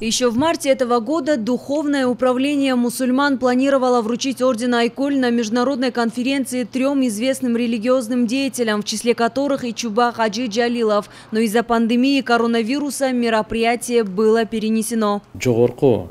Еще в марте этого года Духовное управление мусульман планировало вручить орден Айкуль на международной конференции трем известным религиозным деятелям, в числе которых и Чуба Хаджи Джалилов. Но из-за пандемии коронавируса мероприятие было перенесено. Жогорку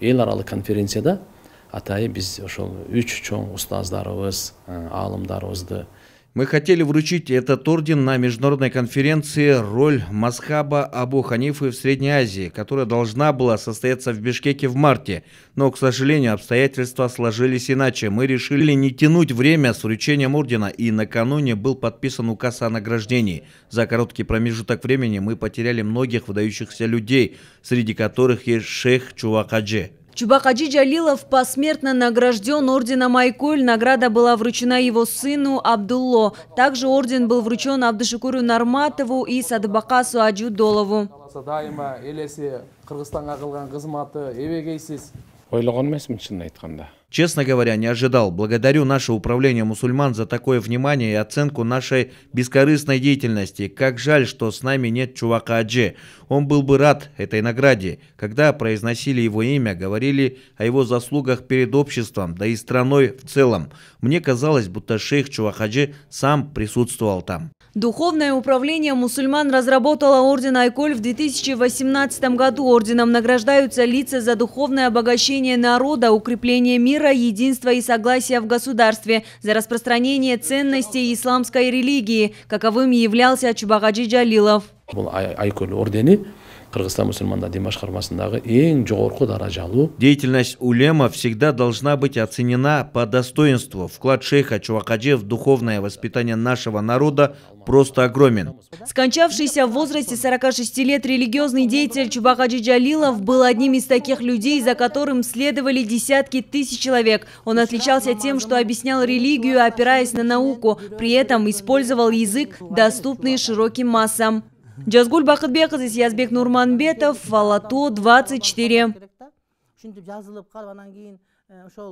эл аралы конференцияда атайы биз ошол үч чоң устаздарыбыз, э, аалымдарыбызды мы хотели вручить этот орден на международной конференции «Роль Масхаба Абу Ханифы в Средней Азии», которая должна была состояться в Бишкеке в марте. Но, к сожалению, обстоятельства сложились иначе. Мы решили не тянуть время с вручением ордена, и накануне был подписан указ о награждении. За короткий промежуток времени мы потеряли многих выдающихся людей, среди которых есть шейх Чувакаджи. Чубакаджи Джалилов посмертно награжден орденом Майкуль. Награда была вручена его сыну Абдулло. Также орден был вручен Абдышикуру Нарматову и Садбакасу Аджудолову. Честно говоря, не ожидал. Благодарю наше управление мусульман за такое внимание и оценку нашей бескорыстной деятельности. Как жаль, что с нами нет чувака Аджи. Он был бы рад этой награде. Когда произносили его имя, говорили о его заслугах перед обществом, да и страной в целом. Мне казалось, будто шейх Чувахаджи сам присутствовал там. Духовное управление мусульман разработало орден Айколь в 2018 году. Орденом награждаются лица за духовное обогащение народа, укрепление мира, единства и согласия в государстве, за распространение ценностей исламской религии, каковым являлся Чубагаджи Джалилов. Кыргызстан мусульмандар дин башкармасындагы эң жогорку даражалуу деятельность улема всегда должна быть оценена по достоинству вклад шейха чувакаджи в духовное воспитание нашего народа просто огромен скончавшийся в возрасте 46 лет религиозный деятель чубакаджи джалилов был одним из таких людей за которым следовали десятки тысяч человек он отличался тем что объяснял религию опираясь на науку при этом использовал язык доступный широким массам жазгүл бакытбекқызы сиязбек нурманбетов ала тоо двадцать четыре ушинтип жазылып калып анан кийин ошол э,